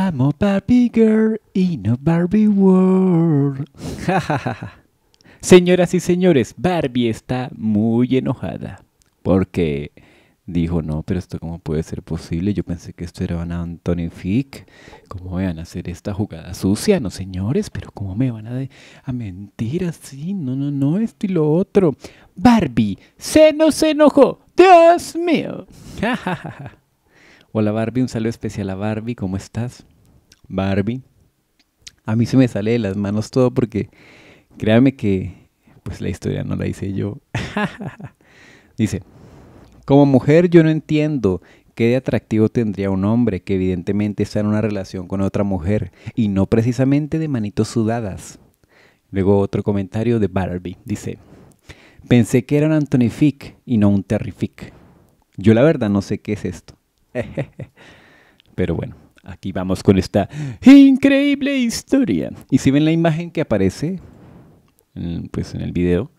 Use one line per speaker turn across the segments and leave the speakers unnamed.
Amo Barbie girl y no Barbie world. Señoras y señores, Barbie está muy enojada porque dijo, no, pero esto cómo puede ser posible. Yo pensé que esto era Van Anthony Fick. ¿Cómo van a hacer esta jugada sucia? No, señores, pero ¿cómo me van a, a mentir así? No, no, no, esto y lo otro. Barbie se nos enojó. Dios mío. Hola Barbie, un saludo especial a Barbie, ¿cómo estás? Barbie. A mí se me sale de las manos todo porque créame que pues la historia no la hice yo. Dice, como mujer yo no entiendo qué de atractivo tendría un hombre que evidentemente está en una relación con otra mujer y no precisamente de manitos sudadas. Luego otro comentario de Barbie dice, pensé que era un Fick y no un Fick. Yo la verdad no sé qué es esto. Pero bueno, aquí vamos con esta increíble historia. Y si ven la imagen que aparece pues en el video,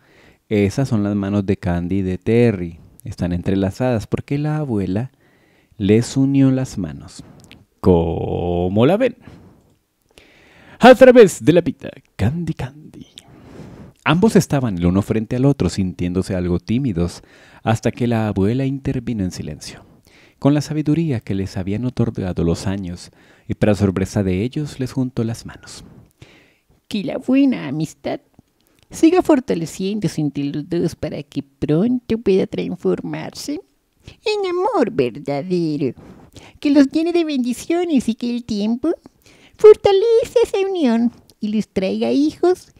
esas son las manos de Candy y de Terry. Están entrelazadas porque la abuela les unió las manos. ¿Cómo la ven? A través de la pita, Candy Candy. Ambos estaban el uno frente al otro sintiéndose algo tímidos hasta que la abuela intervino en silencio con la sabiduría que les habían otorgado los años, y para sorpresa de ellos les juntó las manos. Que la buena amistad siga fortaleciendo sin los para que pronto pueda transformarse en amor verdadero, que los llene de bendiciones y que el tiempo fortalece esa unión y les traiga hijos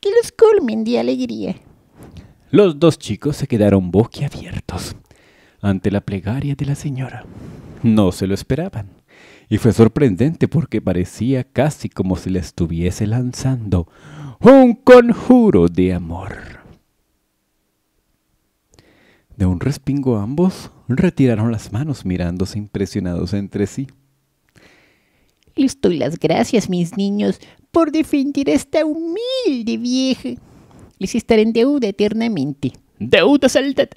que los colmen de alegría. Los dos chicos se quedaron boquiabiertos ante la plegaria de la señora. No se lo esperaban, y fue sorprendente porque parecía casi como si le estuviese lanzando un conjuro de amor. De un respingo ambos retiraron las manos mirándose impresionados entre sí. Les doy las gracias, mis niños, por defender a esta humilde vieja. Les estaré en deuda eternamente. Deuda salta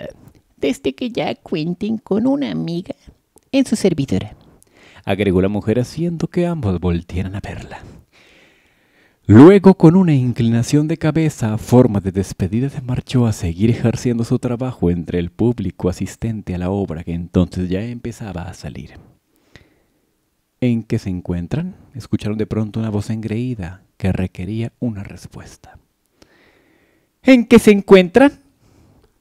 desde que ya cuenten con una amiga en su servidora, agregó la mujer haciendo que ambos voltieran a verla. Luego, con una inclinación de cabeza a forma de despedida, se marchó a seguir ejerciendo su trabajo entre el público asistente a la obra que entonces ya empezaba a salir. ¿En qué se encuentran? Escucharon de pronto una voz engreída que requería una respuesta. ¿En qué se encuentran?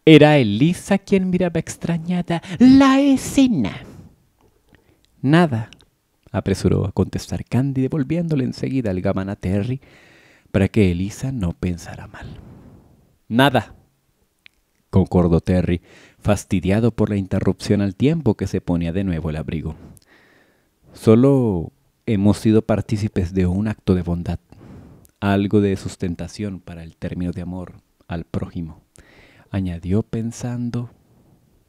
Era Elisa quien miraba extrañada la escena. Nada, apresuró a contestar Candy, devolviéndole enseguida el gamán a Terry para que Elisa no pensara mal. Nada, concordó Terry, fastidiado por la interrupción al tiempo que se ponía de nuevo el abrigo. Solo hemos sido partícipes de un acto de bondad, algo de sustentación para el término de amor al prójimo añadió pensando,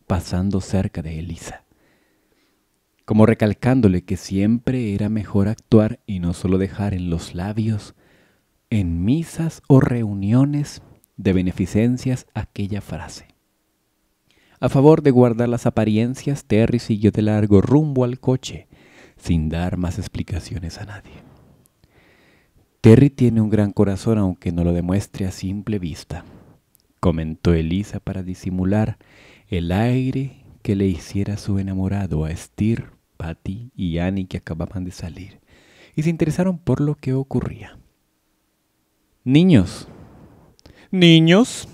pasando cerca de Elisa, como recalcándole que siempre era mejor actuar y no solo dejar en los labios, en misas o reuniones de beneficencias aquella frase. A favor de guardar las apariencias, Terry siguió de largo rumbo al coche, sin dar más explicaciones a nadie. Terry tiene un gran corazón aunque no lo demuestre a simple vista comentó Elisa para disimular el aire que le hiciera su enamorado a Stir, Patty y Annie que acababan de salir, y se interesaron por lo que ocurría. Niños. Niños.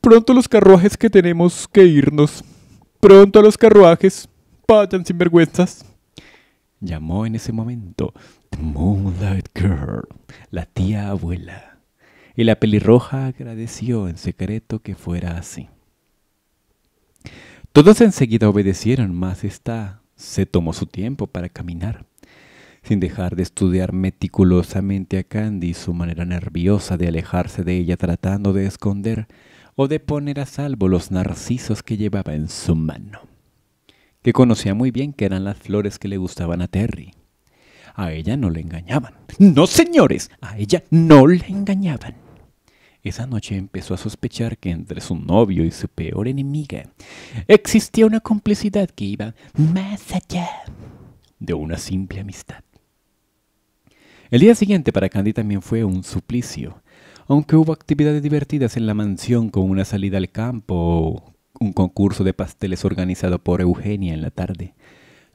Pronto los carruajes que tenemos que irnos. Pronto a los carruajes. Vayan vergüenzas. Llamó en ese momento The Moonlight Girl, la tía abuela y la pelirroja agradeció en secreto que fuera así. Todos enseguida obedecieron, más está se tomó su tiempo para caminar, sin dejar de estudiar meticulosamente a Candy su manera nerviosa de alejarse de ella tratando de esconder o de poner a salvo los narcisos que llevaba en su mano, que conocía muy bien que eran las flores que le gustaban a Terry. A ella no le engañaban. No, señores, a ella no le engañaban. Esa noche empezó a sospechar que entre su novio y su peor enemiga existía una complicidad que iba más allá de una simple amistad. El día siguiente para Candy también fue un suplicio, aunque hubo actividades divertidas en la mansión con una salida al campo o un concurso de pasteles organizado por Eugenia en la tarde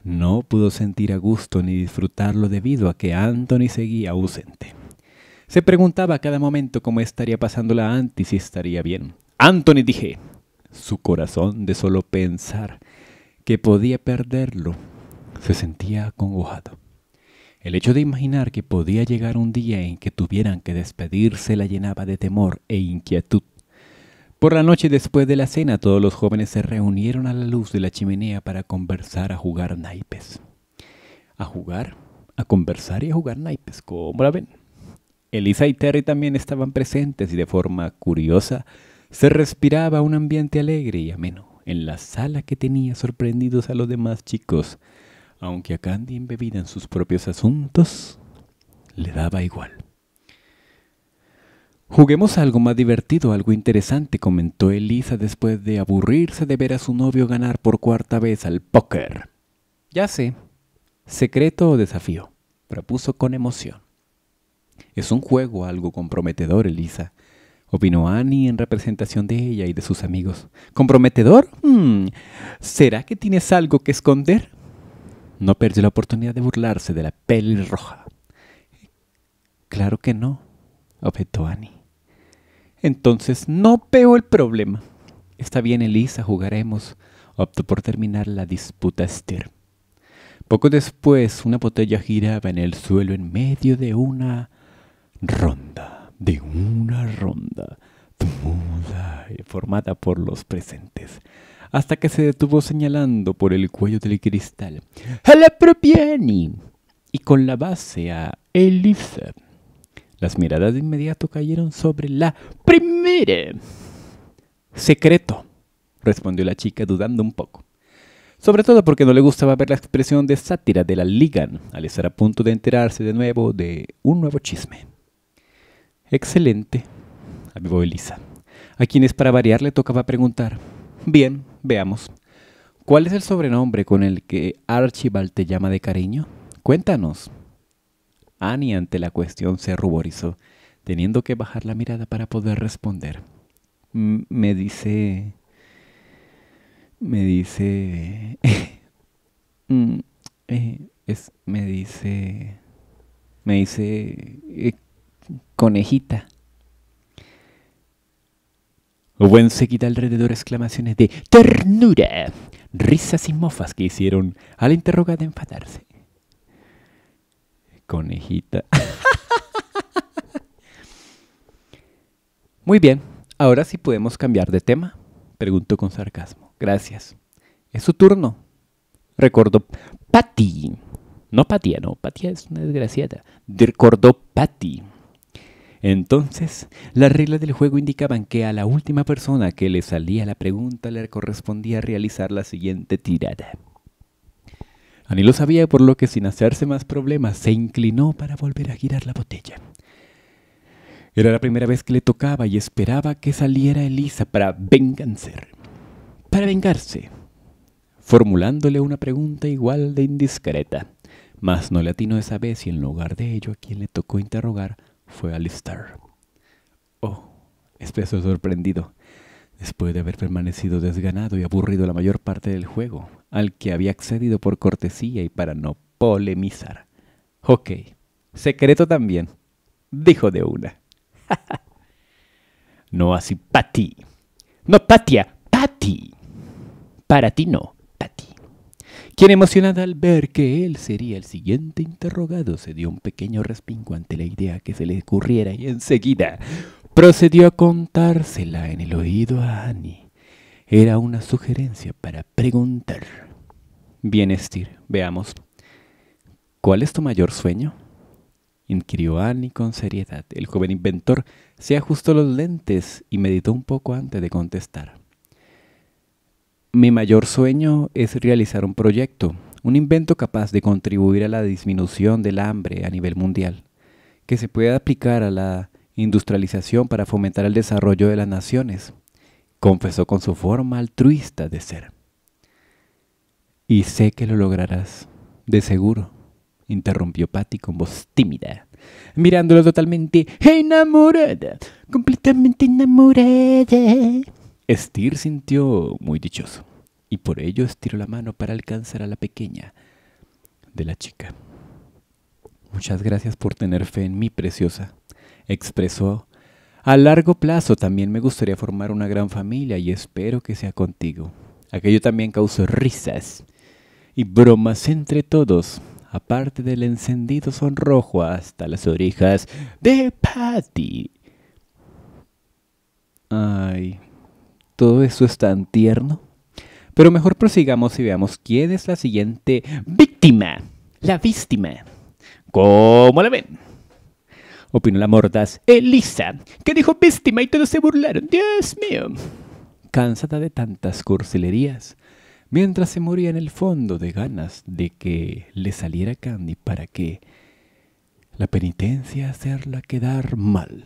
no pudo sentir a gusto ni disfrutarlo debido a que Anthony seguía ausente. Se preguntaba a cada momento cómo estaría pasándola antes y si estaría bien. Anthony, dije. Su corazón, de solo pensar que podía perderlo, se sentía acongojado. El hecho de imaginar que podía llegar un día en que tuvieran que despedirse la llenaba de temor e inquietud. Por la noche después de la cena, todos los jóvenes se reunieron a la luz de la chimenea para conversar, a jugar naipes. A jugar, a conversar y a jugar naipes, como la ven. Elisa y Terry también estaban presentes y de forma curiosa se respiraba un ambiente alegre y ameno en la sala que tenía sorprendidos a los demás chicos, aunque a Candy embebida en sus propios asuntos le daba igual. Juguemos algo más divertido, algo interesante, comentó Elisa después de aburrirse de ver a su novio ganar por cuarta vez al póker. Ya sé. ¿Secreto o desafío? propuso con emoción. Es un juego algo comprometedor, Elisa, opinó Annie en representación de ella y de sus amigos. ¿Comprometedor? Hmm. ¿Será que tienes algo que esconder? No perdió la oportunidad de burlarse de la peli roja. Claro que no, objetó Annie. Entonces no veo el problema. Está bien, Elisa, jugaremos. Opto por terminar la disputa Esther. Poco después, una botella giraba en el suelo en medio de una ronda, de una ronda y formada por los presentes, hasta que se detuvo señalando por el cuello del cristal. ¡A la Y con la base a Elisa. Las miradas de inmediato cayeron sobre la primera. Secreto, respondió la chica dudando un poco. Sobre todo porque no le gustaba ver la expresión de sátira de la Ligan al estar a punto de enterarse de nuevo de un nuevo chisme. Excelente, avivó Elisa, a quienes para variar le tocaba preguntar. Bien, veamos. ¿Cuál es el sobrenombre con el que Archibald te llama de cariño? Cuéntanos. Annie ante la cuestión se ruborizó, teniendo que bajar la mirada para poder responder. me dice... Me dice... Mm, eh, me dice... Me dice... Eh, conejita. Hubo enseguida alrededor exclamaciones de ternura, risas y mofas que hicieron al de enfadarse conejita. Muy bien, ahora sí podemos cambiar de tema, preguntó con sarcasmo. Gracias. Es su turno. Recordó Patty. No Patia, no, Patia es una desgraciada. Recordó Patty. Entonces, las reglas del juego indicaban que a la última persona que le salía la pregunta le correspondía realizar la siguiente tirada. Ani lo sabía, por lo que sin hacerse más problemas se inclinó para volver a girar la botella. Era la primera vez que le tocaba y esperaba que saliera Elisa para vengancer, para vengarse, formulándole una pregunta igual de indiscreta. Mas no le atinó esa vez y en lugar de ello a quien le tocó interrogar fue Alistair. Oh, expresó sorprendido después de haber permanecido desganado y aburrido la mayor parte del juego, al que había accedido por cortesía y para no polemizar. Ok, secreto también, dijo de una. no así, Patty. No, Patia, Patty. Para ti no, Patty. Quien emocionada al ver que él sería el siguiente interrogado se dio un pequeño respingo ante la idea que se le ocurriera y enseguida procedió a contársela en el oído a Annie. Era una sugerencia para preguntar. Bien, Estir, veamos. ¿Cuál es tu mayor sueño? inquirió Annie con seriedad. El joven inventor se ajustó los lentes y meditó un poco antes de contestar. Mi mayor sueño es realizar un proyecto, un invento capaz de contribuir a la disminución del hambre a nivel mundial, que se pueda aplicar a la industrialización para fomentar el desarrollo de las naciones, confesó con su forma altruista de ser. Y sé que lo lograrás, de seguro, interrumpió Patty con voz tímida, mirándolo totalmente enamorada, completamente enamorada. Estir sintió muy dichoso y por ello estiró la mano para alcanzar a la pequeña de la chica. Muchas gracias por tener fe en mí, preciosa, Expresó, a largo plazo también me gustaría formar una gran familia y espero que sea contigo. Aquello también causó risas y bromas entre todos, aparte del encendido sonrojo hasta las orejas de Patty. Ay, todo eso es tan tierno. Pero mejor prosigamos y veamos quién es la siguiente víctima. La víctima. ¿Cómo la ven? opinó la mordaz Elisa, que dijo víctima y todos se burlaron. Dios mío. Cansada de tantas cursilerías, mientras se moría en el fondo de ganas de que le saliera Candy para que la penitencia hacerla quedar mal.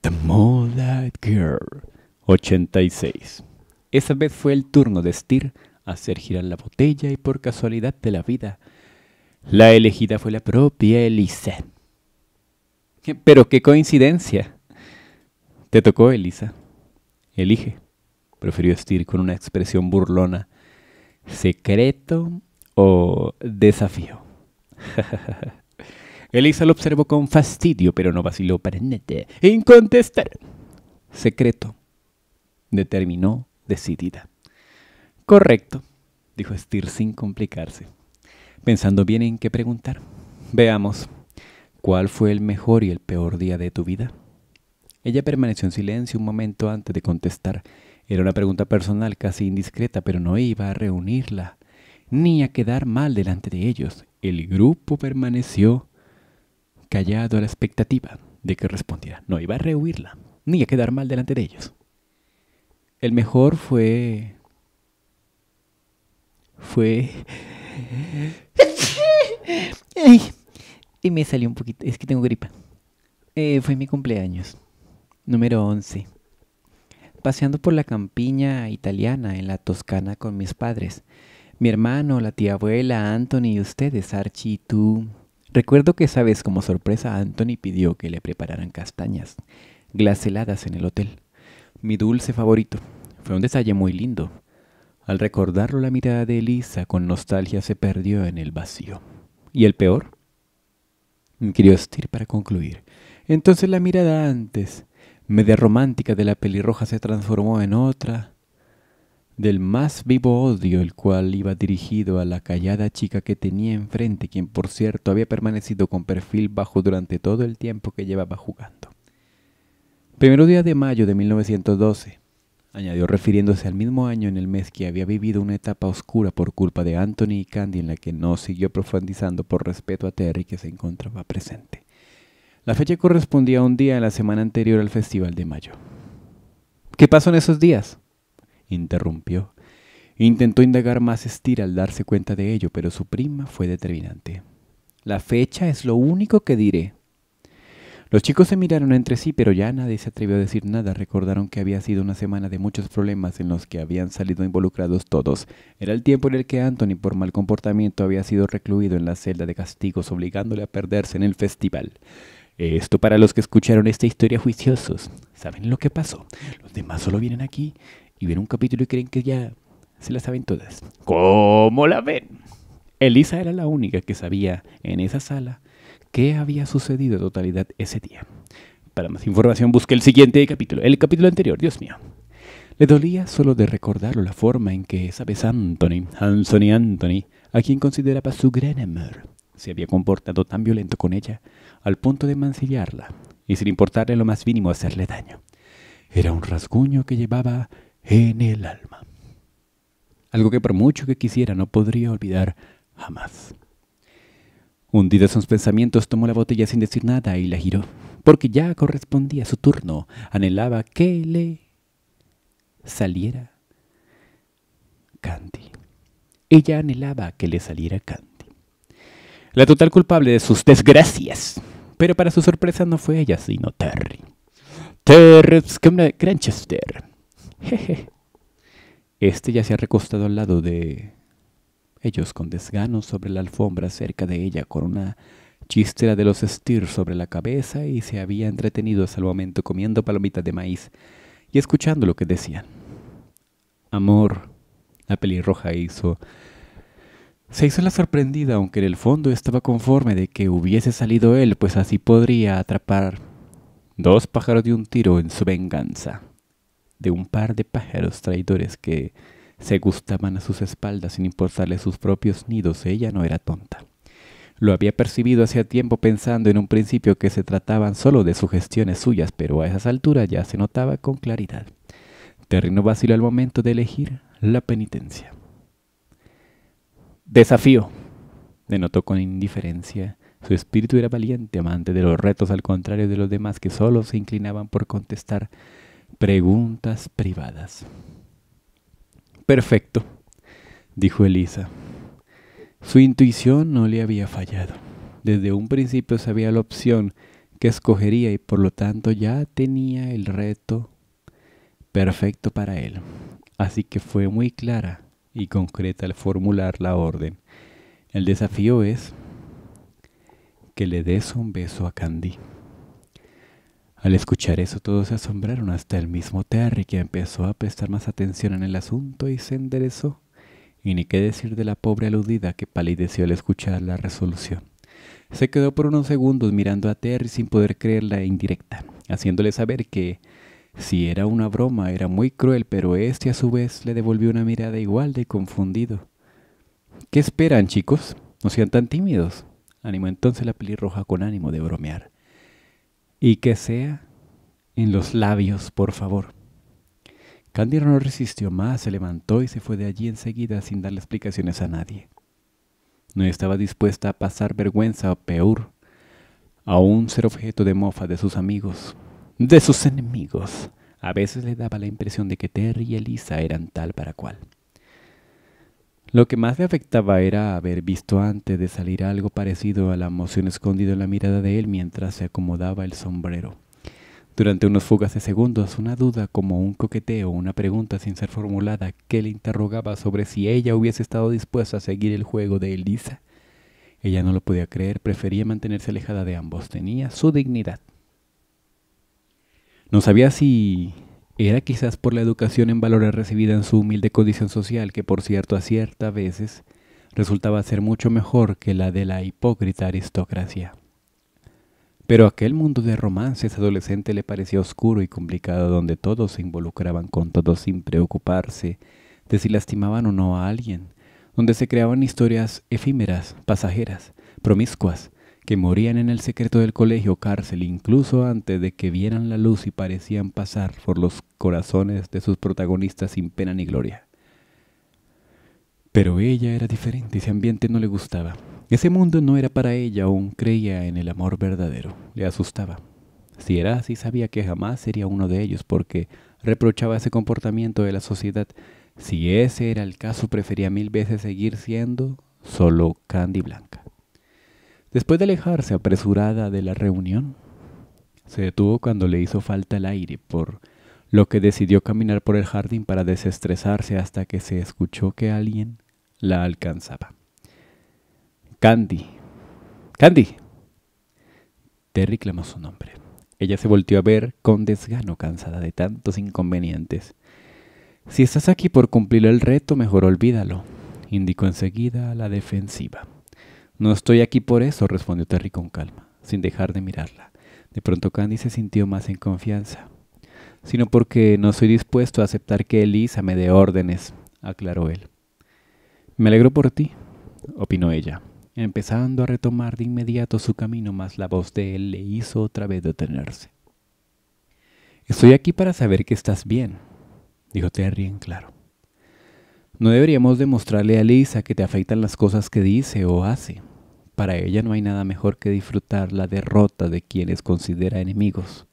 The Molded Girl 86. Esa vez fue el turno de Stir hacer girar la botella y por casualidad de la vida, la elegida fue la propia Elisa. Pero qué coincidencia. Te tocó, Elisa. Elige, prefirió Steer con una expresión burlona. ¿Secreto o desafío? Elisa lo observó con fastidio, pero no vaciló para nada en contestar. Secreto, determinó decidida. Correcto, dijo Steer sin complicarse, pensando bien en qué preguntar. Veamos. ¿Cuál fue el mejor y el peor día de tu vida? Ella permaneció en silencio un momento antes de contestar. Era una pregunta personal, casi indiscreta, pero no iba a reunirla, ni a quedar mal delante de ellos. El grupo permaneció callado a la expectativa de que respondiera. No iba a rehuirla, ni a quedar mal delante de ellos. El mejor fue... fue... Y me salió un poquito, es que tengo gripa. Eh, fue mi cumpleaños, número 11. Paseando por la campiña italiana en la Toscana con mis padres, mi hermano, la tía abuela, Anthony y ustedes, Archie y tú. Recuerdo que sabes como sorpresa Anthony pidió que le prepararan castañas, glaceladas en el hotel. Mi dulce favorito. Fue un detalle muy lindo. Al recordarlo la mirada de Elisa con nostalgia se perdió en el vacío. ¿Y el peor? inquirió Stir para concluir. Entonces la mirada antes, media romántica de la pelirroja, se transformó en otra del más vivo odio, el cual iba dirigido a la callada chica que tenía enfrente, quien por cierto había permanecido con perfil bajo durante todo el tiempo que llevaba jugando. Primero día de mayo de 1912 añadió refiriéndose al mismo año en el mes que había vivido una etapa oscura por culpa de Anthony y Candy en la que no siguió profundizando por respeto a Terry que se encontraba presente. La fecha correspondía a un día de la semana anterior al Festival de Mayo. ¿Qué pasó en esos días? interrumpió. Intentó indagar más Estira al darse cuenta de ello, pero su prima fue determinante. La fecha es lo único que diré, los chicos se miraron entre sí, pero ya nadie se atrevió a decir nada. Recordaron que había sido una semana de muchos problemas en los que habían salido involucrados todos. Era el tiempo en el que Anthony, por mal comportamiento, había sido recluido en la celda de castigos, obligándole a perderse en el festival. Esto para los que escucharon esta historia juiciosos. ¿Saben lo que pasó? Los demás solo vienen aquí y ven un capítulo y creen que ya se la saben todas. ¿Cómo la ven? Elisa era la única que sabía en esa sala qué había sucedido en totalidad ese día. Para más información busque el siguiente capítulo, el capítulo anterior, Dios mío. Le dolía solo de recordarlo la forma en que sabes Anthony, Anthony Anthony, a quien consideraba su gran amor, se había comportado tan violento con ella, al punto de mancillarla, y sin importarle lo más mínimo hacerle daño. Era un rasguño que llevaba en el alma. Algo que por mucho que quisiera no podría olvidar jamás. Hundidos en sus pensamientos, tomó la botella sin decir nada y la giró, porque ya correspondía su turno. Anhelaba que le saliera Candy. Ella anhelaba que le saliera Candy. La total culpable de sus desgracias. Pero para su sorpresa no fue ella, sino Terry. Pues, una Granchester. Jeje. Este ya se ha recostado al lado de ellos con desgano sobre la alfombra cerca de ella con una chistera de los estir sobre la cabeza y se había entretenido hasta el momento comiendo palomitas de maíz y escuchando lo que decían. Amor, la pelirroja hizo. Se hizo la sorprendida, aunque en el fondo estaba conforme de que hubiese salido él, pues así podría atrapar dos pájaros de un tiro en su venganza de un par de pájaros traidores que se gustaban a sus espaldas sin importarle sus propios nidos. Ella no era tonta. Lo había percibido hacía tiempo pensando en un principio que se trataban solo de sugestiones suyas, pero a esas alturas ya se notaba con claridad. Terreno vaciló al momento de elegir la penitencia. Desafío, denotó con indiferencia. Su espíritu era valiente, amante de los retos, al contrario de los demás que solo se inclinaban por contestar preguntas privadas. Perfecto, dijo Elisa. Su intuición no le había fallado. Desde un principio sabía la opción que escogería y por lo tanto ya tenía el reto perfecto para él. Así que fue muy clara y concreta al formular la orden. El desafío es que le des un beso a Candy. Al escuchar eso todos se asombraron, hasta el mismo Terry, que empezó a prestar más atención en el asunto y se enderezó. Y ni qué decir de la pobre aludida que palideció al escuchar la resolución. Se quedó por unos segundos mirando a Terry sin poder creer la indirecta, haciéndole saber que si era una broma era muy cruel, pero este a su vez le devolvió una mirada igual de confundido. ¿Qué esperan, chicos? No sean tan tímidos, animó entonces la pelirroja con ánimo de bromear y que sea en los labios, por favor. Candir no resistió más, se levantó y se fue de allí enseguida sin darle explicaciones a nadie. No estaba dispuesta a pasar vergüenza o peor, a un ser objeto de mofa de sus amigos, de sus enemigos. A veces le daba la impresión de que Terry y Elisa eran tal para cual. Lo que más le afectaba era haber visto antes de salir algo parecido a la emoción escondida en la mirada de él mientras se acomodaba el sombrero. Durante unos de segundos, una duda como un coqueteo, una pregunta sin ser formulada que le interrogaba sobre si ella hubiese estado dispuesta a seguir el juego de Elisa. Ella no lo podía creer, prefería mantenerse alejada de ambos, tenía su dignidad. No sabía si era quizás por la educación en valores recibida en su humilde condición social, que por cierto a ciertas veces resultaba ser mucho mejor que la de la hipócrita aristocracia. Pero aquel mundo de romances adolescente le parecía oscuro y complicado donde todos se involucraban con todos sin preocuparse de si lastimaban o no a alguien, donde se creaban historias efímeras, pasajeras, promiscuas, que morían en el secreto del colegio cárcel incluso antes de que vieran la luz y parecían pasar por los corazones de sus protagonistas sin pena ni gloria. Pero ella era diferente, ese ambiente no le gustaba. Ese mundo no era para ella, aún creía en el amor verdadero, le asustaba. Si era así, sabía que jamás sería uno de ellos porque reprochaba ese comportamiento de la sociedad. Si ese era el caso, prefería mil veces seguir siendo solo Candy Blanca. Después de alejarse apresurada de la reunión, se detuvo cuando le hizo falta el aire, por lo que decidió caminar por el jardín para desestresarse hasta que se escuchó que alguien la alcanzaba. Candy. Candy. Terry clamó su nombre. Ella se volvió a ver con desgano, cansada de tantos inconvenientes. Si estás aquí por cumplir el reto, mejor olvídalo, indicó enseguida a la defensiva. No estoy aquí por eso, respondió Terry con calma, sin dejar de mirarla. De pronto Candy se sintió más en confianza. Sino porque no soy dispuesto a aceptar que Elisa me dé órdenes, aclaró él. Me alegro por ti, opinó ella. Empezando a retomar de inmediato su camino, mas la voz de él le hizo otra vez detenerse. Estoy aquí para saber que estás bien, dijo Terry en claro. No deberíamos demostrarle a Elisa que te afectan las cosas que dice o hace. Para ella no hay nada mejor que disfrutar la derrota de quienes considera enemigos.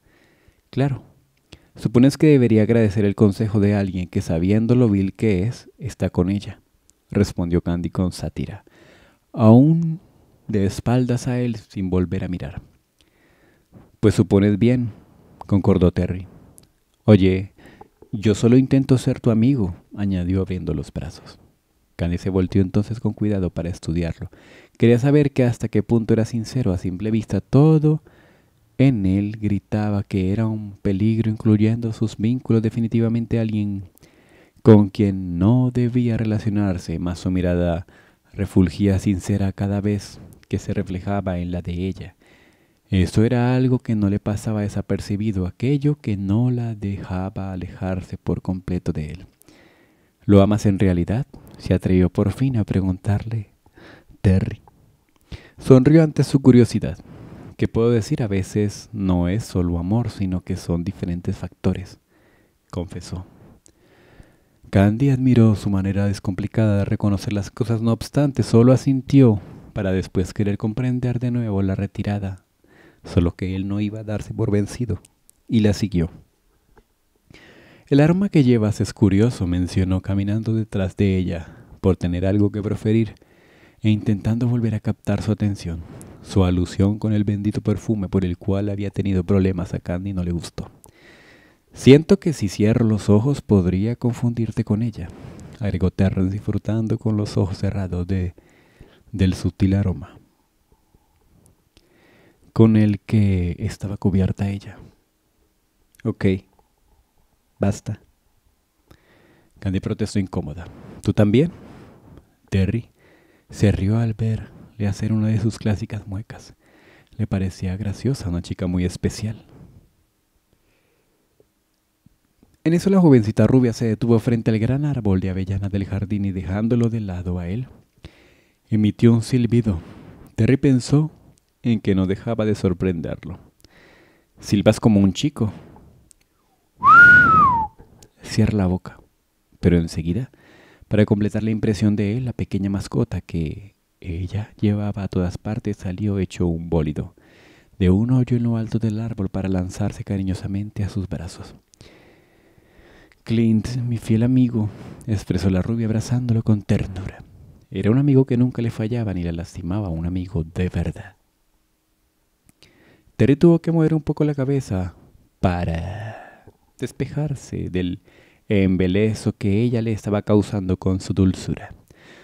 Claro, supones que debería agradecer el consejo de alguien que sabiendo lo vil que es, está con ella, respondió Candy con sátira, aún de espaldas a él sin volver a mirar. Pues supones bien, concordó Terry. Oye, yo solo intento ser tu amigo, añadió abriendo los brazos. Candy se volteó entonces con cuidado para estudiarlo. Quería saber que hasta qué punto era sincero. A simple vista todo en él gritaba que era un peligro, incluyendo sus vínculos definitivamente alguien con quien no debía relacionarse, más su mirada refulgía sincera cada vez que se reflejaba en la de ella. Esto era algo que no le pasaba desapercibido, aquello que no la dejaba alejarse por completo de él. ¿Lo amas en realidad? se atrevió por fin a preguntarle Terry. Sonrió ante su curiosidad, que puedo decir a veces no es solo amor, sino que son diferentes factores, confesó. Candy admiró su manera descomplicada de reconocer las cosas, no obstante, solo asintió para después querer comprender de nuevo la retirada, solo que él no iba a darse por vencido, y la siguió. El aroma que llevas es curioso, mencionó caminando detrás de ella, por tener algo que proferir, e intentando volver a captar su atención. Su alusión con el bendito perfume por el cual había tenido problemas a Candy no le gustó. Siento que si cierro los ojos podría confundirte con ella, agregó Terrence disfrutando con los ojos cerrados de, del sutil aroma con el que estaba cubierta ella. Ok, Basta. Candy protestó incómoda. ¿Tú también? Terry se rió al verle hacer una de sus clásicas muecas. Le parecía graciosa, una chica muy especial. En eso la jovencita rubia se detuvo frente al gran árbol de avellana del jardín y dejándolo de lado a él, emitió un silbido. Terry pensó en que no dejaba de sorprenderlo. Silbas como un chico, cierra la boca. Pero enseguida, para completar la impresión de él, la pequeña mascota que ella llevaba a todas partes salió hecho un bólido de un hoyo en lo alto del árbol para lanzarse cariñosamente a sus brazos. Clint, mi fiel amigo, expresó la rubia abrazándolo con ternura. Era un amigo que nunca le fallaba ni le lastimaba, un amigo de verdad. Terry tuvo que mover un poco la cabeza para despejarse del embelezo que ella le estaba causando con su dulzura.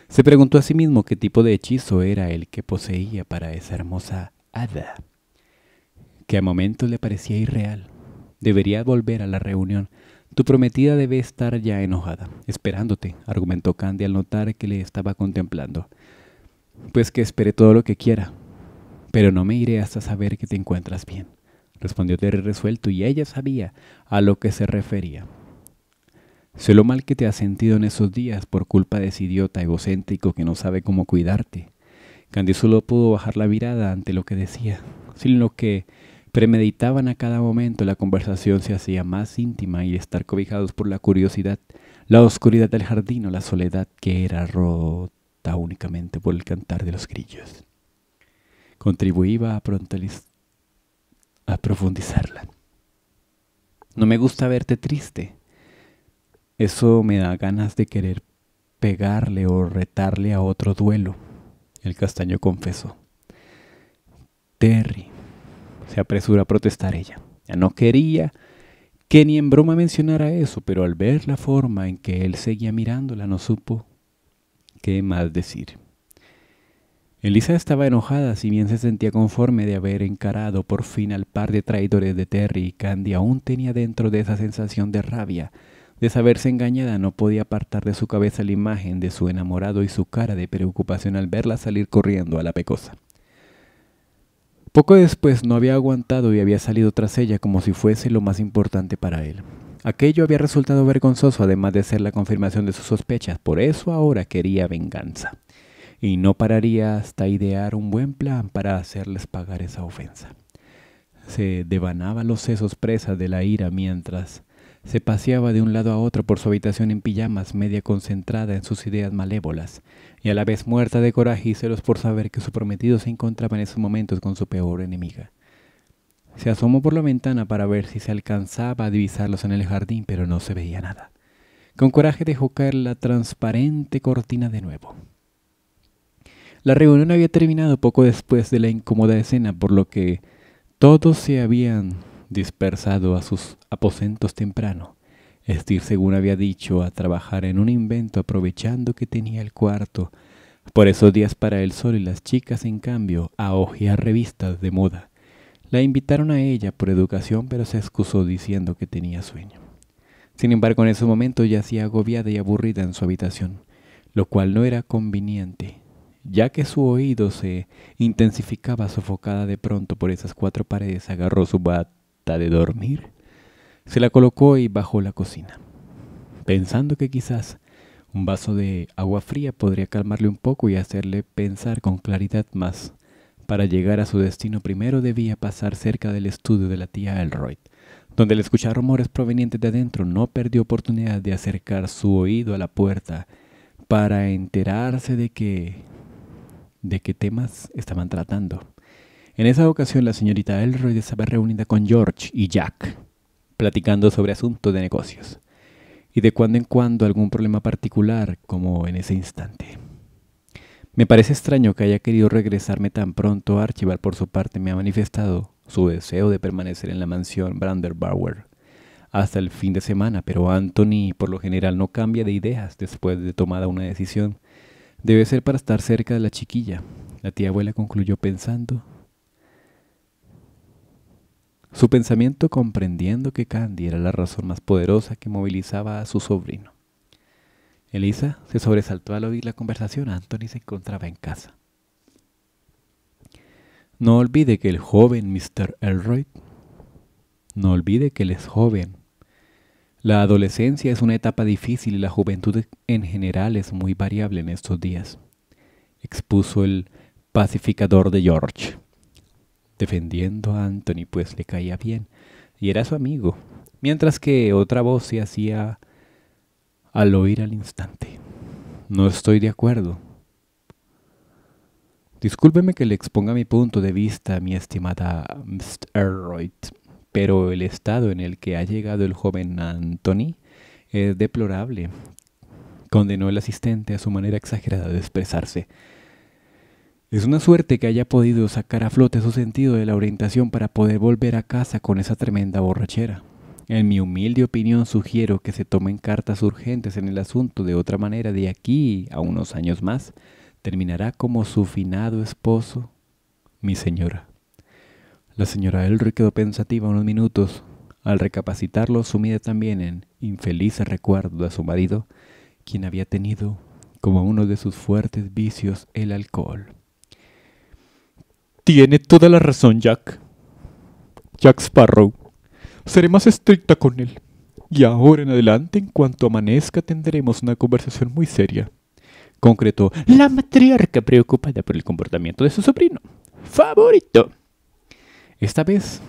Se preguntó a sí mismo qué tipo de hechizo era el que poseía para esa hermosa hada, que a momentos le parecía irreal. Debería volver a la reunión. Tu prometida debe estar ya enojada, esperándote, argumentó Candy al notar que le estaba contemplando. Pues que espere todo lo que quiera, pero no me iré hasta saber que te encuentras bien respondió Terry resuelto, y ella sabía a lo que se refería. Sé lo mal que te has sentido en esos días por culpa de ese idiota egocéntrico que no sabe cómo cuidarte. Candy solo pudo bajar la mirada ante lo que decía. Sin lo que premeditaban a cada momento, la conversación se hacía más íntima y estar cobijados por la curiosidad, la oscuridad del jardín o la soledad que era rota únicamente por el cantar de los grillos. Contribuía a pronto a profundizarla. No me gusta verte triste. Eso me da ganas de querer pegarle o retarle a otro duelo. El castaño confesó. Terry, se apresura a protestar ella. Ya no quería que ni en broma mencionara eso, pero al ver la forma en que él seguía mirándola no supo qué más decir. Elisa estaba enojada, si bien se sentía conforme de haber encarado por fin al par de traidores de Terry, y Candy aún tenía dentro de esa sensación de rabia. De saberse engañada no podía apartar de su cabeza la imagen de su enamorado y su cara de preocupación al verla salir corriendo a la pecosa. Poco después no había aguantado y había salido tras ella como si fuese lo más importante para él. Aquello había resultado vergonzoso además de ser la confirmación de sus sospechas, por eso ahora quería venganza y no pararía hasta idear un buen plan para hacerles pagar esa ofensa. Se devanaba los sesos presa de la ira mientras se paseaba de un lado a otro por su habitación en pijamas, media concentrada en sus ideas malévolas, y a la vez muerta de coraje y celos por saber que su prometido se encontraba en esos momentos con su peor enemiga. Se asomó por la ventana para ver si se alcanzaba a divisarlos en el jardín, pero no se veía nada. Con coraje dejó caer la transparente cortina de nuevo. La reunión había terminado poco después de la incómoda escena, por lo que todos se habían dispersado a sus aposentos temprano. Estir, según había dicho, a trabajar en un invento aprovechando que tenía el cuarto. Por esos días para el sol y las chicas, en cambio, a hojear revistas de moda. La invitaron a ella por educación, pero se excusó diciendo que tenía sueño. Sin embargo, en ese momento yacía agobiada y aburrida en su habitación, lo cual no era conveniente ya que su oído se intensificaba sofocada de pronto por esas cuatro paredes, agarró su bata de dormir, se la colocó y bajó la cocina, pensando que quizás un vaso de agua fría podría calmarle un poco y hacerle pensar con claridad más. Para llegar a su destino primero debía pasar cerca del estudio de la tía Elroyd, donde al escuchar rumores provenientes de adentro no perdió oportunidad de acercar su oído a la puerta para enterarse de que de qué temas estaban tratando. En esa ocasión, la señorita Elroy estaba reunida con George y Jack, platicando sobre asuntos de negocios, y de cuando en cuando algún problema particular, como en ese instante. Me parece extraño que haya querido regresarme tan pronto. Archibald, por su parte, me ha manifestado su deseo de permanecer en la mansión Branderbauer hasta el fin de semana, pero Anthony por lo general no cambia de ideas después de tomada una decisión. Debe ser para estar cerca de la chiquilla, la tía abuela concluyó pensando. Su pensamiento comprendiendo que Candy era la razón más poderosa que movilizaba a su sobrino. Elisa se sobresaltó al oír la conversación. Anthony se encontraba en casa. No olvide que el joven Mr. Elroy, no olvide que él es joven, la adolescencia es una etapa difícil y la juventud en general es muy variable en estos días, expuso el pacificador de George, defendiendo a Anthony pues le caía bien y era su amigo, mientras que otra voz se hacía al oír al instante. No estoy de acuerdo. Discúlpeme que le exponga mi punto de vista, mi estimada Mr pero el estado en el que ha llegado el joven Anthony es deplorable, condenó el asistente a su manera exagerada de expresarse. Es una suerte que haya podido sacar a flote su sentido de la orientación para poder volver a casa con esa tremenda borrachera. En mi humilde opinión sugiero que se tomen cartas urgentes en el asunto de otra manera de aquí a unos años más. Terminará como su finado esposo, mi señora. La señora Elroy quedó pensativa unos minutos. Al recapacitarlo, sumida también en infeliz recuerdo de su marido, quien había tenido como uno de sus fuertes vicios el alcohol. Tiene toda la razón, Jack. Jack Sparrow. Seré más estricta con él. Y ahora en adelante, en cuanto amanezca, tendremos una conversación muy seria. Concretó la matriarca preocupada por el comportamiento de su sobrino. Favorito. Esta vez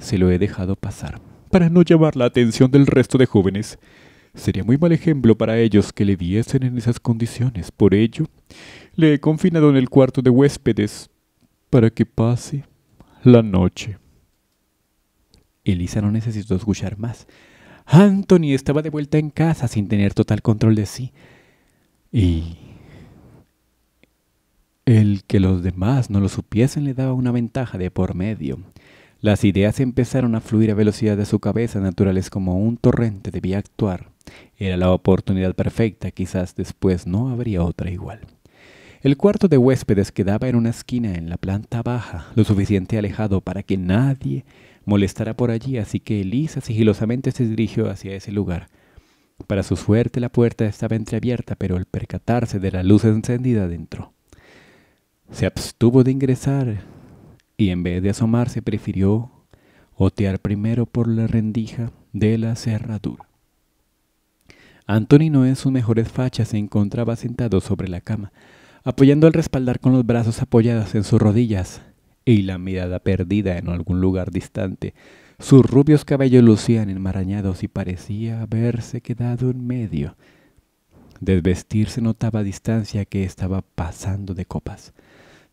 se lo he dejado pasar, para no llamar la atención del resto de jóvenes. Sería muy mal ejemplo para ellos que le viesen en esas condiciones. Por ello, le he confinado en el cuarto de huéspedes para que pase la noche. Elisa no necesitó escuchar más. Anthony estaba de vuelta en casa sin tener total control de sí. Y el que los demás no lo supiesen le daba una ventaja de por medio. Las ideas empezaron a fluir a velocidad de su cabeza, naturales como un torrente debía actuar. Era la oportunidad perfecta, quizás después no habría otra igual. El cuarto de huéspedes quedaba en una esquina en la planta baja, lo suficiente alejado para que nadie molestara por allí, así que Elisa sigilosamente se dirigió hacia ese lugar. Para su suerte la puerta estaba entreabierta, pero al percatarse de la luz encendida dentro. Se abstuvo de ingresar y en vez de asomarse prefirió otear primero por la rendija de la cerradura. Antonino en sus mejores fachas se encontraba sentado sobre la cama, apoyando el respaldar con los brazos apoyados en sus rodillas y la mirada perdida en algún lugar distante. Sus rubios cabellos lucían enmarañados y parecía haberse quedado en medio. Desvestirse notaba a distancia que estaba pasando de copas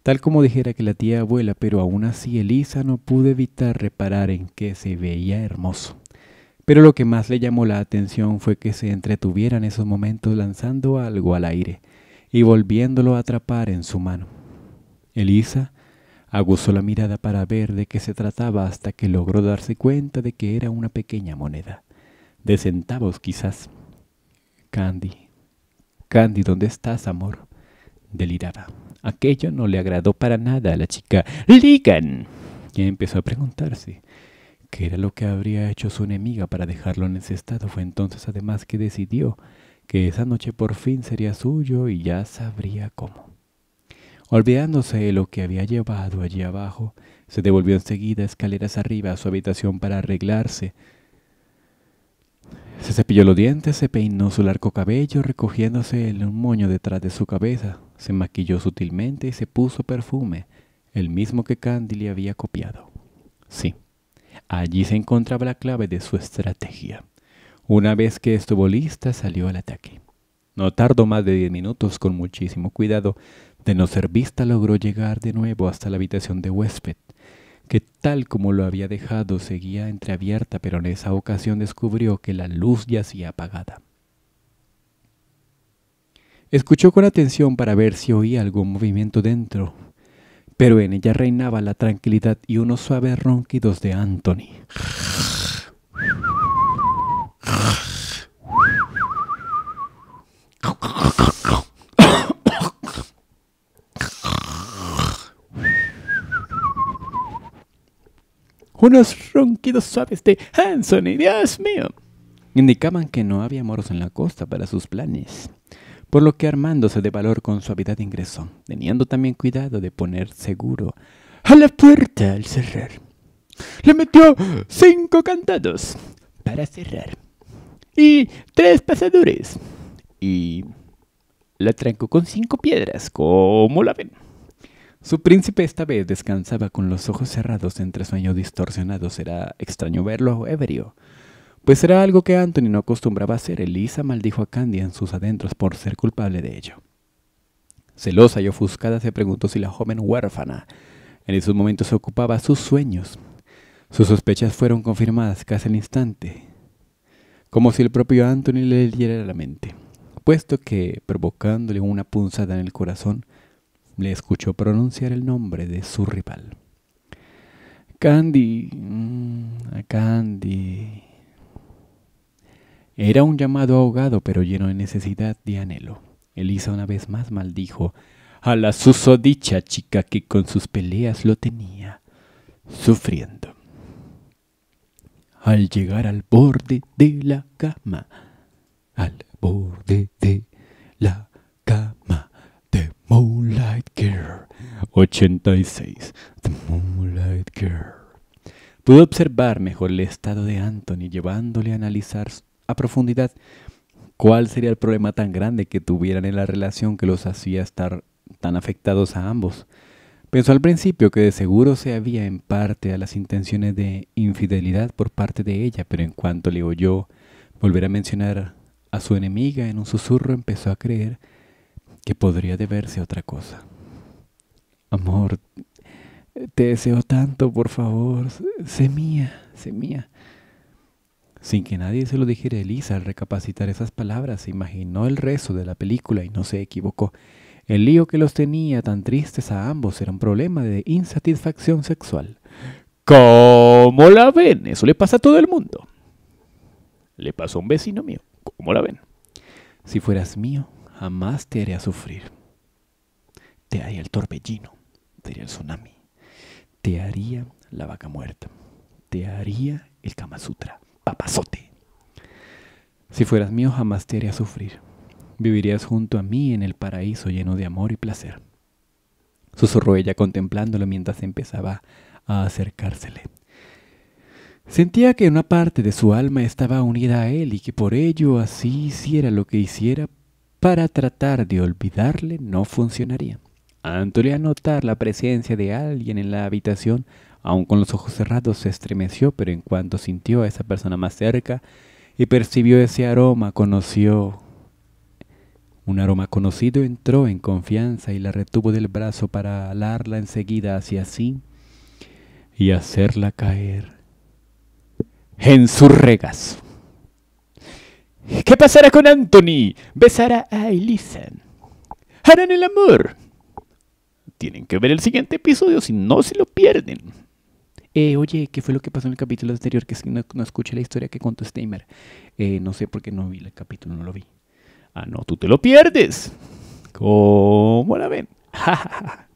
tal como dijera que la tía abuela, pero aún así Elisa no pudo evitar reparar en que se veía hermoso. Pero lo que más le llamó la atención fue que se entretuviera en esos momentos lanzando algo al aire y volviéndolo a atrapar en su mano. Elisa aguzó la mirada para ver de qué se trataba hasta que logró darse cuenta de que era una pequeña moneda, de centavos quizás. Candy, Candy, ¿dónde estás, amor? deliraba. Aquello no le agradó para nada a la chica Ligan, Y empezó a preguntarse qué era lo que habría hecho su enemiga para dejarlo en ese estado. Fue entonces además que decidió que esa noche por fin sería suyo y ya sabría cómo. Olvidándose de lo que había llevado allí abajo, se devolvió enseguida escaleras arriba a su habitación para arreglarse, se cepilló los dientes, se peinó su largo cabello recogiéndose el moño detrás de su cabeza, se maquilló sutilmente y se puso perfume, el mismo que Candy le había copiado. Sí, allí se encontraba la clave de su estrategia. Una vez que estuvo lista, salió al ataque. No tardó más de diez minutos con muchísimo cuidado. De no ser vista, logró llegar de nuevo hasta la habitación de huésped que tal como lo había dejado seguía entreabierta, pero en esa ocasión descubrió que la luz yacía apagada. Escuchó con atención para ver si oía algún movimiento dentro, pero en ella reinaba la tranquilidad y unos suaves ronquidos de Anthony. unos ronquidos suaves de Hanson y Dios mío indicaban que no había moros en la costa para sus planes, por lo que armándose de valor con suavidad ingresó, teniendo también cuidado de poner seguro a la puerta al cerrar. Le metió cinco cantados para cerrar y tres pasadores y la trancó con cinco piedras, como la ven. Su príncipe esta vez descansaba con los ojos cerrados entre sueños distorsionados. Era extraño verlo ebrio. Pues era algo que Anthony no acostumbraba a hacer. Elisa maldijo a Candy en sus adentros por ser culpable de ello. Celosa y ofuscada se preguntó si la joven huérfana en esos momentos se ocupaba sus sueños. Sus sospechas fueron confirmadas casi al instante, como si el propio Anthony le diera la mente, puesto que, provocándole una punzada en el corazón, le escuchó pronunciar el nombre de su rival. Candy, mm, Candy. Era un llamado ahogado, pero lleno de necesidad de anhelo. Elisa una vez más maldijo a la susodicha chica que con sus peleas lo tenía sufriendo. Al llegar al borde de la cama, al borde de la Moonlight Girl 86. The Moonlight Girl. Pude observar mejor el estado de Anthony, llevándole a analizar a profundidad cuál sería el problema tan grande que tuvieran en la relación que los hacía estar tan afectados a ambos. Pensó al principio que de seguro se había en parte a las intenciones de infidelidad por parte de ella, pero en cuanto le oyó volver a mencionar a su enemiga en un susurro empezó a creer que podría deberse a otra cosa. Amor, te deseo tanto, por favor, sé mía, mía. Sin que nadie se lo dijera Elisa al recapacitar esas palabras, se imaginó el resto de la película y no se equivocó. El lío que los tenía tan tristes a ambos era un problema de insatisfacción sexual. ¿Cómo la ven? Eso le pasa a todo el mundo. Le pasó a un vecino mío. ¿Cómo la ven? Si fueras mío, jamás te haría sufrir. Te haría el torbellino, te haría el tsunami, te haría la vaca muerta, te haría el Kama Sutra, papazote. Si fueras mío, jamás te haría sufrir. Vivirías junto a mí en el paraíso lleno de amor y placer. Susurró ella contemplándolo mientras empezaba a acercársele. Sentía que una parte de su alma estaba unida a él y que por ello así hiciera lo que hiciera, para tratar de olvidarle no funcionaría. Antes notar la presencia de alguien en la habitación, aun con los ojos cerrados se estremeció, pero en cuanto sintió a esa persona más cerca y percibió ese aroma, conoció un aroma conocido, entró en confianza y la retuvo del brazo para alarla enseguida hacia sí y hacerla caer en su regazo. ¿Qué pasará con Anthony? Besará a Elisa. Harán el amor. Tienen que ver el siguiente episodio, si no se lo pierden. Eh, oye, ¿qué fue lo que pasó en el capítulo anterior? Que no, no escuché la historia que contó Steimer. Eh, no sé por qué no vi el capítulo, no lo vi. Ah, no, tú te lo pierdes. ¿Cómo la ven? Ja,